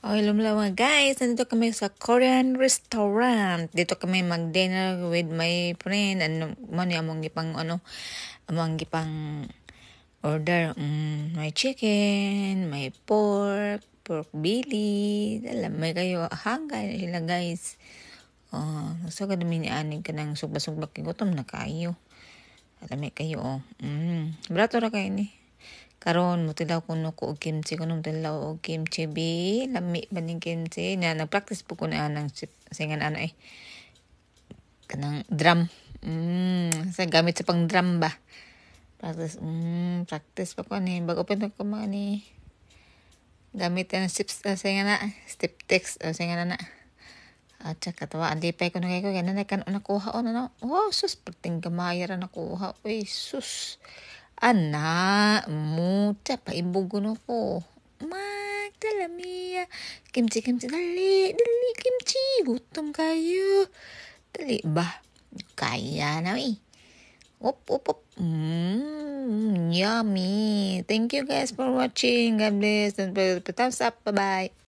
Oh, hello mga guys! Nandito kami sa Korean restaurant. Dito kami mag-dinner with my friend. Ano, mani among gipang, ano, among gipang order. Mm, may chicken, may pork, pork belly. Alam, may kayo. Hangga sila guys. Oh, so kadami ni anig ka ng sugba-sugba kigutom na kayo. Alam, may kayo, oh. Mm, brato ra kay ni. Eh karon mutilaw kuno ko og kimchi kuno mutilaw og kimchi bi lami ba ning kimchi na nagpractice po ko na nang singan ano eh kanang drum mm sa gamit sa pang drum ba practice mm practice pa ko ni bago pa ko man ni gamit ang steps uh, ah, singan na step text uh, ah, singan na na at sa katawa ang lipay ko na kayo kaya na nakuha o oh, na no oh sus perting kamayaran nakuha uy sus mu موتة ibu no ko. Mak dalamia kimchi kimchi dali dali kimchi gutom kayu Dali bah kaya na wi Up up up. Mm, yummy. Thank you guys for watching. God bless. Thumbs up. Bye bye.